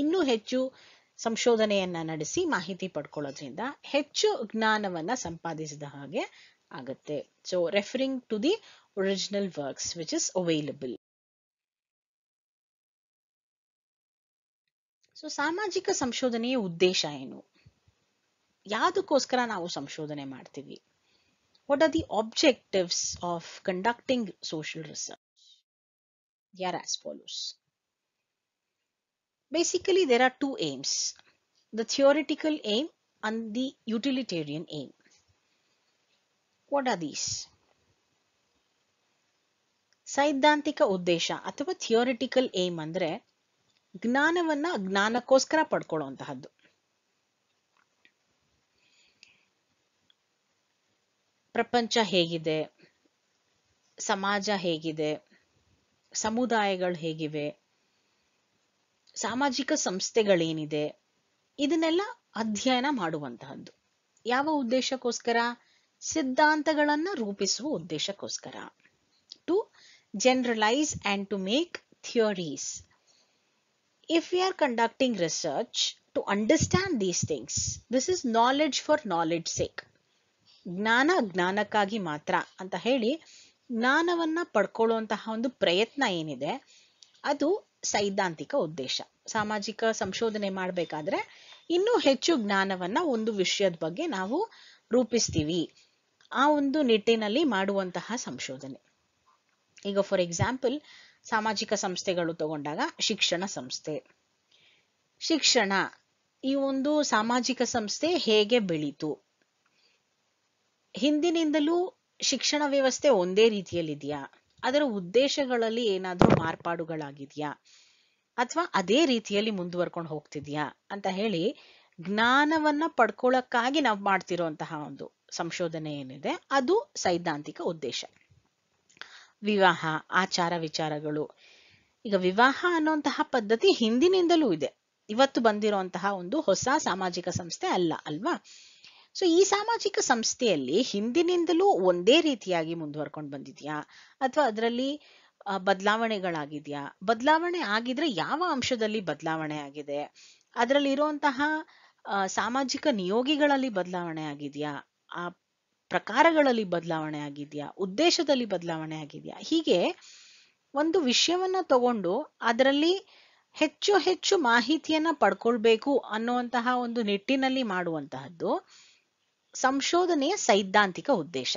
ಇನ್ನೂ ಹೆಚ್ಚು ಸಂಶೋಧನೆಯನ್ನ ನಡೆಸಿ ಮಾಹಿತಿ ಪಡ್ಕೊಳ್ಳೋದ್ರಿಂದ ಹೆಚ್ಚು ಜ್ಞಾನವನ್ನ ಸಂಪಾದಿಸಿದ ಹಾಗೆ ಆಗುತ್ತೆ so referring to the original works which is available so ಸಾಮಾಜಿಕ ಸಂಶೋಧನೆಯ ಉದ್ದೇಶ ಏನು ಯಾವುದಕ್ಕೋಸ್ಕರ ನಾವು ಸಂಶೋಧನೆ ಮಾಡ್ತೀವಿ what are the objectives of conducting social research as follows Basically, there are two aims, the theoretical aim and the utilitarian aim. What are these? ಸೈದ್ಧಾಂತಿಕ ಉದ್ದೇಶ ಅಥವಾ ಥಿಯೋರಿಟಿಕಲ್ ಏಮ್ ಅಂದ್ರೆ ಜ್ಞಾನವನ್ನ ಜ್ಞಾನಕ್ಕೋಸ್ಕರ ಪಡ್ಕೊಳ್ಳುವಂತಹದ್ದು ಪ್ರಪಂಚ ಹೇಗಿದೆ ಸಮಾಜ ಹೇಗಿದೆ ಸಮುದಾಯಗಳು ಹೇಗಿವೆ ಸಾಮಾಜಿಕ ಸಂಸ್ಥೆಗಳೇನಿದೆ ಇದನ್ನೆಲ್ಲ ಅಧ್ಯಯನ ಮಾಡುವಂತಹದ್ದು ಯಾವ ಉದ್ದೇಶಕ್ಕೋಸ್ಕರ ಸಿದ್ಧಾಂತಗಳನ್ನ ರೂಪಿಸುವ ಉದ್ದೇಶಕ್ಕೋಸ್ಕರ to generalise and to make theories if you are conducting research to understand these things this is knowledge for knowledge sake ಜ್ಞಾನ ಜ್ಞಾನಕ್ಕಾಗಿ ಮಾತ್ರ ಅಂತ ಹೇಳಿ ಜ್ಞಾನವನ್ನ ಪಡ್ಕೊಳ್ಳುವಂತಹ ಒಂದು ಪ್ರಯತ್ನ ಏನಿದೆ ಅದು ಸೈದ್ಧಾಂತಿಕ ಉದ್ದೇಶ ಸಾಮಾಜಿಕ ಸಂಶೋಧನೆ ಮಾಡಬೇಕಾದ್ರೆ ಇನ್ನೂ ಹೆಚ್ಚು ಜ್ಞಾನವನ್ನ ಒಂದು ವಿಷಯದ ಬಗ್ಗೆ ನಾವು ರೂಪಿಸ್ತೀವಿ ಆ ಒಂದು ನಿಟ್ಟಿನಲ್ಲಿ ಮಾಡುವಂತಹ ಸಂಶೋಧನೆ ಈಗ ಫಾರ್ ಎಕ್ಸಾಂಪಲ್ ಸಾಮಾಜಿಕ ಸಂಸ್ಥೆಗಳು ತಗೊಂಡಾಗ ಶಿಕ್ಷಣ ಸಂಸ್ಥೆ ಶಿಕ್ಷಣ ಈ ಒಂದು ಸಾಮಾಜಿಕ ಸಂಸ್ಥೆ ಹೇಗೆ ಬೆಳೀತು ಹಿಂದಿನಿಂದಲೂ ಶಿಕ್ಷಣ ವ್ಯವಸ್ಥೆ ಒಂದೇ ರೀತಿಯಲ್ಲಿದೆಯಾ ಅದರ ಉದ್ದೇಶಗಳಲ್ಲಿ ಏನಾದ್ರೂ ಮಾರ್ಪಾಡುಗಳಾಗಿದ್ಯಾ ಅಥವಾ ಅದೇ ರೀತಿಯಲ್ಲಿ ಮುಂದುವರ್ಕೊಂಡು ಹೋಗ್ತಿದ್ಯಾ ಅಂತ ಹೇಳಿ ಜ್ಞಾನವನ್ನ ಪಡ್ಕೊಳ್ಳಕ್ಕಾಗಿ ನಾವು ಮಾಡ್ತಿರೋಂತಹ ಒಂದು ಸಂಶೋಧನೆ ಏನಿದೆ ಅದು ಸೈದ್ಧಾಂತಿಕ ಉದ್ದೇಶ ವಿವಾಹ ಆಚಾರ ವಿಚಾರಗಳು ಈಗ ವಿವಾಹ ಅನ್ನೋಂತಹ ಪದ್ಧತಿ ಹಿಂದಿನಿಂದಲೂ ಇದೆ ಇವತ್ತು ಬಂದಿರುವಂತಹ ಒಂದು ಹೊಸ ಸಾಮಾಜಿಕ ಸಂಸ್ಥೆ ಅಲ್ಲ ಅಲ್ವಾ ಸೊ ಈ ಸಾಮಾಜಿಕ ಸಂಸ್ಥೆಯಲ್ಲಿ ಹಿಂದಿನಿಂದಲೂ ಒಂದೇ ರೀತಿಯಾಗಿ ಮುಂದುವರ್ಕೊಂಡು ಬಂದಿದ್ಯಾ ಅಥವಾ ಅದರಲ್ಲಿ ಬದಲಾವಣೆಗಳಾಗಿದ್ಯಾ ಬದಲಾವಣೆ ಆಗಿದ್ರೆ ಯಾವ ಅಂಶದಲ್ಲಿ ಬದಲಾವಣೆ ಆಗಿದೆ ಅದರಲ್ಲಿರುವಂತಹ ಸಾಮಾಜಿಕ ನಿಯೋಗಿಗಳಲ್ಲಿ ಬದಲಾವಣೆ ಆಗಿದ್ಯಾ ಆ ಪ್ರಕಾರಗಳಲ್ಲಿ ಬದಲಾವಣೆ ಆಗಿದ್ಯಾ ಉದ್ದೇಶದಲ್ಲಿ ಬದಲಾವಣೆ ಆಗಿದ್ಯಾ ಹೀಗೆ ಒಂದು ವಿಷಯವನ್ನ ತಗೊಂಡು ಅದರಲ್ಲಿ ಹೆಚ್ಚು ಹೆಚ್ಚು ಮಾಹಿತಿಯನ್ನ ಪಡ್ಕೊಳ್ಬೇಕು ಅನ್ನುವಂತಹ ಒಂದು ನಿಟ್ಟಿನಲ್ಲಿ ಮಾಡುವಂತಹದ್ದು Some ಸಂಶೋಧನೆಯ ಸೈದ್ಧಾಂತಿಕ ಉದ್ದೇಶ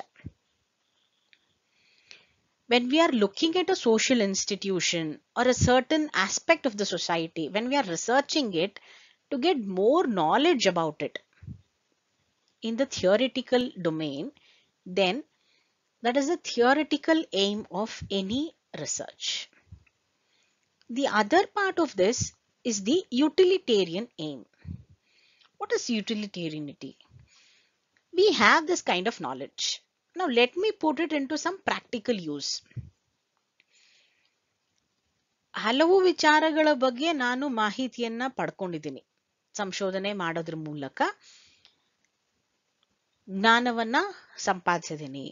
when we are looking at a social institution or a certain aspect of the society, when we are researching it to get more knowledge about it in the theoretical domain, then that is the theoretical aim of any research. The other part of this is the utilitarian aim. What is utilitarianity? we have this kind of knowledge. Now let me put it into some practical use. ಹಲವು ವಿಚಾರಗಳ ಬಗ್ಗೆ ನಾನು ಮಾಹಿತಿಯನ್ನ ಪಡ್ಕೊಂಡಿದ್ದೀನಿ ಸಂಶೋಧನೆ ಮಾಡೋದ್ರ ಮೂಲಕ ಜ್ಞಾನವನ್ನ ಸಂಪಾದಿಸಿದ್ದೀನಿ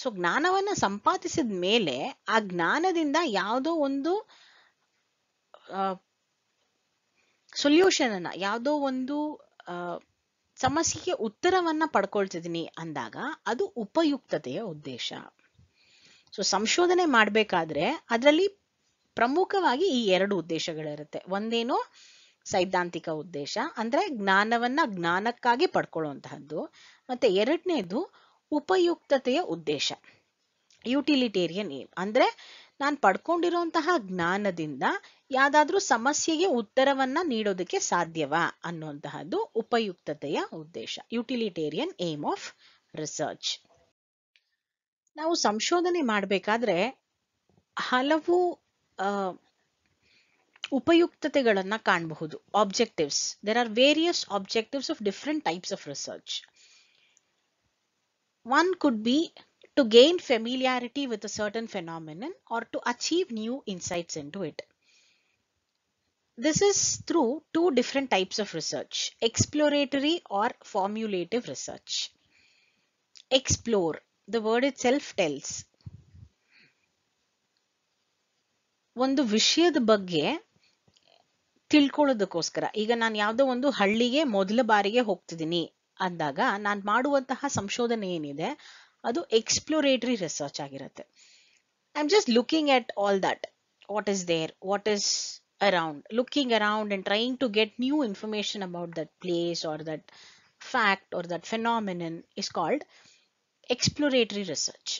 ಸೊ ಜ್ಞಾನವನ್ನ ಸಂಪಾದಿಸಿದ ಮೇಲೆ ಆ ಜ್ಞಾನದಿಂದ ಯಾವುದೋ ಒಂದು ಸೊಲ್ಯೂಷನ್ ಅನ್ನ ಯಾವುದೋ ಒಂದು ಸಮಸ್ಯೆಗೆ ಉತ್ತರವನ್ನ ಪಡ್ಕೊಳ್ತಿದ್ದೀನಿ ಅಂದಾಗ ಅದು ಉಪಯುಕ್ತತೆಯ ಉದ್ದೇಶ ಸೊ ಸಂಶೋಧನೆ ಮಾಡಬೇಕಾದ್ರೆ ಅದರಲ್ಲಿ ಪ್ರಮುಖವಾಗಿ ಈ ಎರಡು ಉದ್ದೇಶಗಳಿರುತ್ತೆ ಒಂದೇನು ಸೈದ್ಧಾಂತಿಕ ಉದ್ದೇಶ ಅಂದ್ರೆ ಜ್ಞಾನವನ್ನ ಜ್ಞಾನಕ್ಕಾಗಿ ಪಡ್ಕೊಳ್ಳುವಂತಹದ್ದು ಮತ್ತೆ ಎರಡನೇದು ಉಪಯುಕ್ತತೆಯ ಉದ್ದೇಶ ಯುಟಿಲಿಟೇರಿಯನ್ ಏಮ್ ಅಂದ್ರೆ ನಾನು ಪಡ್ಕೊಂಡಿರುವಂತಹ ಜ್ಞಾನದಿಂದ ಯಾವ್ದಾದ್ರೂ ಸಮಸ್ಯೆಗೆ ಉತ್ತರವನ್ನ ನೀಡೋದಕ್ಕೆ ಸಾಧ್ಯವಾ ಅನ್ನುವಂತಹದ್ದು ಉಪಯುಕ್ತತೆಯ ಉದ್ದೇಶ ಯುಟಿಲಿಟೇರಿಯನ್ ಏಮ್ ಆಫ್ ರಿಸರ್ಚ್ ನಾವು ಸಂಶೋಧನೆ ಮಾಡಬೇಕಾದ್ರೆ ಹಲವು ಉಪಯುಕ್ತತೆಗಳನ್ನ ಕಾಣಬಹುದು objectives there are various objectives of different types of research one could be to gain familiarity with a certain phenomenon or to achieve new insights into it. This is through two different types of research, exploratory or formulative research. Explore, the word itself tells. ಒಂದು ವಿಷಯದ ಬಗ್ಗೆ ತಿಳ್ಕೊಳ್ಳೋದಕ್ಕೋಸ್ಕರ ಈಗ ನಾನು ಯಾವುದೋ ಒಂದು ಹಳ್ಳಿಗೆ ಮೊದಲ ಬಾರಿಗೆ ಹೋಗ್ತಿದ್ದೀನಿ ಅಂದಾಗ ನಾನು ಮಾಡುವಂತಹ ಸಂಶೋಧನೆ ಏನಿದೆ ಅದು ಎಕ್ಸ್ಪ್ಲೋರೇಟರಿ ರಿಸರ್ಚ್ ಆಗಿರುತ್ತೆ I am just looking at all that what is there what is around looking around and trying to get new information about that place or that fact or that phenomenon is called exploratory research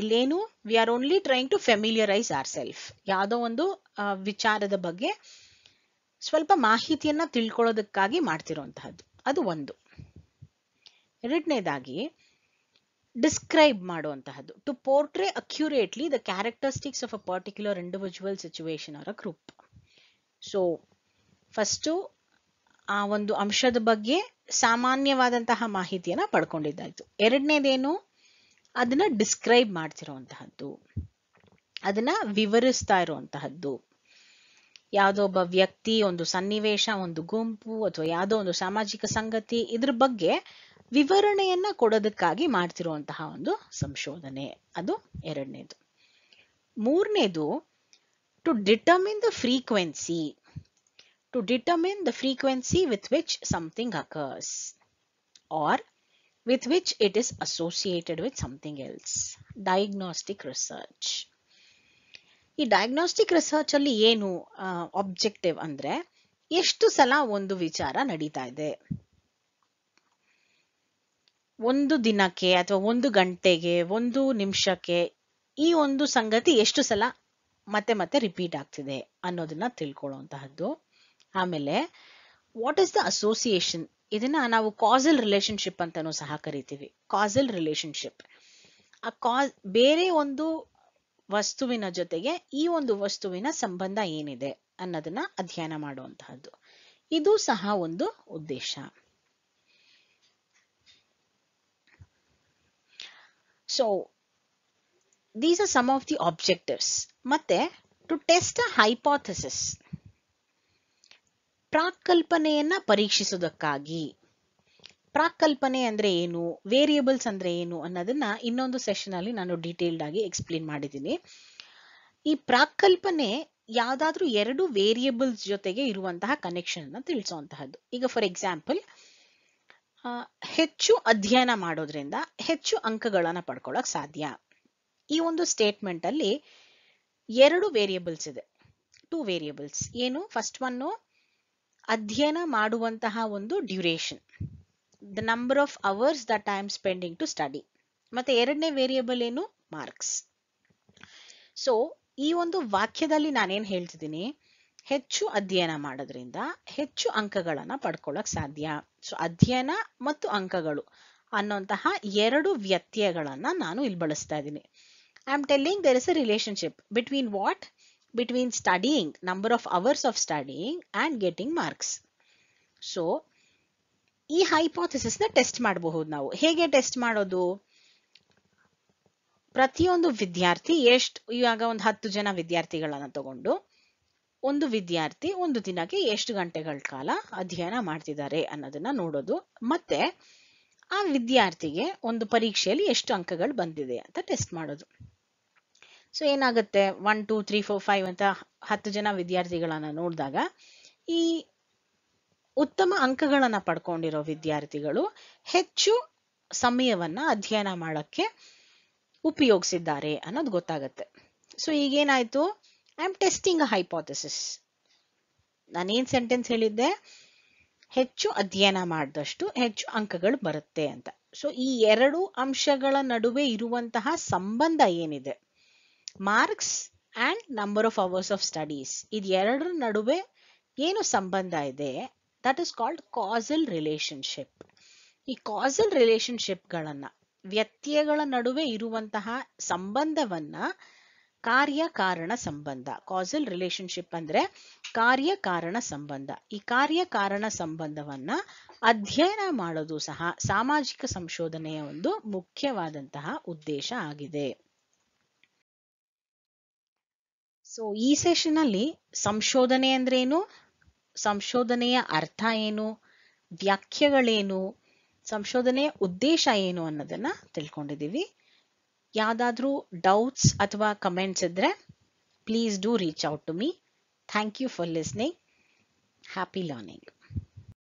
ಇಲ್ಲೇನು we are only trying to familiarise our self ಯಾವುದೋ ಒಂದು ವಿಚಾರದ ಬಗ್ಗೆ ಸ್ವಲ್ಪ ಮಾಹಿತಿಯನ್ನ ತಿಳ್ಕೊಳ್ಳೋದಕ್ಕಾಗಿ ಮಾಡ್ತಿರೋಂತಹದ್ದು ಅದು ಒಂದು ಎರಡನೇದಾಗಿ ಡಿಸ್ಕ್ರೈಬ್ ಮಾಡುವಂತಹದ್ದು to portray accurately the characteristics of a particular individual situation or group so first ಆ ಒಂದು ಅಂಶದ ಬಗ್ಗೆ ಸಾಮಾನ್ಯವಾದಂತಹ ಮಾಹಿತಿಯನ್ನ ಪಡ್ಕೊಂಡಿದ್ದಾಯ್ತು ಎರಡನೇದೇನು ಅದನ್ನ ಡಿಸ್ಕ್ರೈಬ್ ಮಾಡ್ತಿರುವಂತಹದ್ದು ಅದನ್ನ ವಿವರಿಸ್ತಾ ಇರುವಂತಹದ್ದು ಯಾವುದೋ ಒಬ್ಬ ವ್ಯಕ್ತಿ ಒಂದು ಸನ್ನಿವೇಶ ಒಂದು ಗುಂಪು ಅಥವಾ ಯಾವುದೋ ಒಂದು ಸಾಮಾಜಿಕ ಸಂಗತಿ ಇದ್ರ ಬಗ್ಗೆ ವಿವರಣೆಯನ್ನ ಕೊಡೋದಕ್ಕಾಗಿ ಮಾಡ್ತಿರುವಂತಹ ಒಂದು ಸಂಶೋಧನೆ ಅದು ಎರಡನೇದು ಮೂರನೇದು to determine the frequency to determine the frequency with which something occurs or with which it is associated with something else diagnostic research ಈ ಡಯಾಗ್ನೋಸ್ಟಿಕ್ ರಿಸರ್ಚ್ ಅಲ್ಲಿ ಏನು ಆಬ್ಜೆಕ್ಟಿವ್ ಅಂದ್ರೆ ಎಷ್ಟು ಸಲ ಒಂದು ವಿಚಾರ ನಡೀತಾ ಇದೆ ಒಂದು ದಿನಕ್ಕೆ ಅಥವಾ ಒಂದು ಗಂಟೆಗೆ ಒಂದು ನಿಮಿಷಕ್ಕೆ ಈ ಒಂದು ಸಂಗತಿ ಎಷ್ಟು ಸಲ ಮತ್ತೆ ಮತ್ತೆ ರಿಪೀಟ್ ಆಗ್ತಿದೆ ಅನ್ನೋದನ್ನ ತಿಳ್ಕೊಳ್ಳುವಂತಹದ್ದು ಆಮೇಲೆ ವಾಟ್ ಇಸ್ ದ ಅಸೋಸಿಯೇಷನ್ ಇದನ್ನ ನಾವು ಕಾಸಲ್ ರಿಲೇಶನ್ಶಿಪ್ ಅಂತಾನು ಸಹ ಕರಿತೀವಿ ಕಾಸಲ್ ರಿಲೇಶನ್ಶಿಪ್ ಆ ಕಾಸ್ ಬೇರೆ ಒಂದು ವಸ್ತುವಿನ ಜೊತೆಗೆ ಈ ಒಂದು ವಸ್ತುವಿನ ಸಂಬಂಧ ಏನಿದೆ ಅನ್ನೋದನ್ನ ಅಧ್ಯಯನ ಮಾಡುವಂತಹದ್ದು ಇದು ಸಹ ಒಂದು ಉದ್ದೇಶ so these are some of the objectives ಮತ್ತೆ ಟು ಟೆಸ್ಟ್ ಅ hypothesis. ಪ್ರಾಕಲ್ಪನೆಯನ್ನ ಪರೀಕ್ಷಿಸೋದಕ್ಕಾಗಿ ಪ್ರಾಕಲ್ಪನೆ ಅಂದ್ರೆ ಏನು ವೇರಿಯೇಬಲ್ಸ್ ಅಂದ್ರೆ ಏನು ಅನ್ನೋದನ್ನ ಇನ್ನೊಂದು ಸೆಷನ್ ಅಲ್ಲಿ ನಾನು ಡೀಟೇಲ್ಡ್ ಆಗಿ ಎಕ್ಸ್ಪ್ಲೇನ್ ಮಾಡಿದ್ದೀನಿ ಈ ಪ್ರಾಕಲ್ಪನೆ ಯಾವ್ದಾದ್ರೂ ಎರಡು ವೇರಿಯೇಬಲ್ಸ್ ಜೊತೆಗೆ ಇರುವಂತಹ ಕನೆಕ್ಷನ್ ಅನ್ನ ತಿಳಿಸುವಂತಹದ್ದು ಈಗ ಫಾರ್ ಎಕ್ಸಾಂಪಲ್ ಹೆಚ್ಚು ಅಧ್ಯಯನ ಮಾಡೋದ್ರಿಂದ ಹೆಚ್ಚು ಅಂಕಗಳನ್ನು ಪಡ್ಕೊಳ್ಳೋಕೆ ಸಾಧ್ಯ ಈ ಒಂದು ಸ್ಟೇಟ್ಮೆಂಟ್ ಅಲ್ಲಿ ಎರಡು ವೇರಿಯಬಲ್ಸ್ ಇದೆ ಟೂ ವೇರಿಯಬಲ್ಸ್ ಏನು ಫಸ್ಟ್ ಒನ್ ಅಧ್ಯಯನ ಮಾಡುವಂತಹ ಒಂದು duration the number of hours the time spending to study ಮತ್ತೆ ಎರಡನೇ ವೇರಿಯಬಲ್ ಏನು ಮಾರ್ಕ್ಸ್ ಸೊ ಈ ಒಂದು ವಾಕ್ಯದಲ್ಲಿ ನಾನೇನು ಹೇಳ್ತಿದ್ದೀನಿ ಹೆಚ್ಚು ಅಧ್ಯಯನ ಮಾಡೋದ್ರಿಂದ ಹೆಚ್ಚು ಅಂಕಗಳನ್ನು ಪಡ್ಕೊಳ್ಳೋಕೆ ಸಾಧ್ಯ ಸೊ ಅಧ್ಯಯನ ಮತ್ತು ಅಂಕಗಳು ಅನ್ನೋಂತಹ ಎರಡು ವ್ಯತ್ಯಯಗಳನ್ನ ನಾನು ಇಲ್ಲಿ ಬಳಸ್ತಾ ಇದ್ದೀನಿ I am telling there is a relationship between what between studying number of hours of studying and getting marks so ಈ ನ ಟೆಸ್ಟ್ ಮಾಡಬಹುದು ನಾವು ಹೇಗೆ ಟೆಸ್ಟ್ ಮಾಡೋದು ಪ್ರತಿಯೊಂದು ವಿದ್ಯಾರ್ಥಿ ಎಷ್ಟು ಇವಾಗ ಒಂದು ಹತ್ತು ಜನ ವಿದ್ಯಾರ್ಥಿಗಳನ್ನು ತಗೊಂಡು ಒಂದು ವಿದ್ಯಾರ್ಥಿ ಒಂದು ದಿನಕ್ಕೆ ಎಷ್ಟು ಗಂಟೆಗಳ ಕಾಲ ಅಧ್ಯಯನ ಮಾಡ್ತಿದ್ದಾರೆ ಅನ್ನೋದನ್ನ ನೋಡೋದು ಮತ್ತೆ ಆ ವಿದ್ಯಾರ್ಥಿಗೆ ಒಂದು ಪರೀಕ್ಷೆಯಲ್ಲಿ ಎಷ್ಟು ಅಂಕಗಳು ಬಂದಿದೆ ಅಂತ ಟೆಸ್ಟ್ ಮಾಡೋದು ಸೊ ಏನಾಗುತ್ತೆ one two three four five ಅಂತ ಹತ್ತು ಜನ ವಿದ್ಯಾರ್ಥಿಗಳನ್ನ ನೋಡಿದಾಗ ಈ ಉತ್ತಮ ಅಂಕಗಳನ್ನ ಪಡ್ಕೊಂಡಿರೋ ವಿದ್ಯಾರ್ಥಿಗಳು ಹೆಚ್ಚು ಸಮಯವನ್ನ ಅಧ್ಯಯನ ಮಾಡಕ್ಕೆ ಉಪಯೋಗಿಸಿದ್ದಾರೆ ಅನ್ನೋದು ಗೊತ್ತಾಗತ್ತೆ ಸೊ ಈಗೇನಾಯ್ತು I am testing a hypothesis ನಾನೇನು ಸೆಂಟೆನ್ಸ್ ಹೇಳಿದ್ದೆ ಹೆಚ್ಚು ಅಧ್ಯಯನ ಮಾಡಿದಷ್ಟು ಹೆಚ್ಚು ಅಂಕಗಳು ಬರುತ್ತೆ ಅಂತ ಸೊ ಈ ಎರಡು ಅಂಶಗಳ ನಡುವೆ ಇರುವಂತಹ ಸಂಬಂಧ ಏನಿದೆ marks and number of hours of studies ಇದು ಎರಡರ ನಡುವೆ ಏನು ಸಂಬಂಧ ಇದೆ that is called causal relationship ಈ ಕಾಸಲ್ ಗಳನ್ನ ವ್ಯತ್ಯಗಳ ನಡುವೆ ಇರುವಂತಹ ಸಂಬಂಧವನ್ನ ಕಾರ್ಯ ಕಾರಣ ಸಂಬಂಧ ಕಾಸಲ್ ರಿಲೇಶನ್ಶಿಪ್ ಅಂದ್ರೆ ಕಾರ್ಯ ಕಾರಣ ಸಂಬಂಧ ಈ ಕಾರ್ಯ ಕಾರಣ ಸಂಬಂಧವನ್ನ ಅಧ್ಯಯನ ಮಾಡೋದು ಸಹ ಸಾಮಾಜಿಕ ಸಂಶೋಧನೆಯ ಒಂದು ಮುಖ್ಯವಾದಂತಹ ಉದ್ದೇಶ ಆಗಿದೆ ಸೊ ಈ ಸೆಷನ್ ಅಲ್ಲಿ ಸಂಶೋಧನೆ ಅಂದ್ರೇನು ಸಂಶೋಧನೆಯ ಅರ್ಥ ಏನು ವ್ಯಾಖ್ಯೆಗಳೇನು ಸಂಶೋಧನೆಯ ಉದ್ದೇಶ ಏನು ಅನ್ನೋದನ್ನ ತಿಳ್ಕೊಂಡಿದ್ದೀವಿ ಯಾವುದಾದ್ರೂ ಡೌಟ್ಸ್ ಅಥವಾ ಕಮೆಂಟ್ಸ್ ಇದ್ದರೆ please do reach out to me thank you for listening happy learning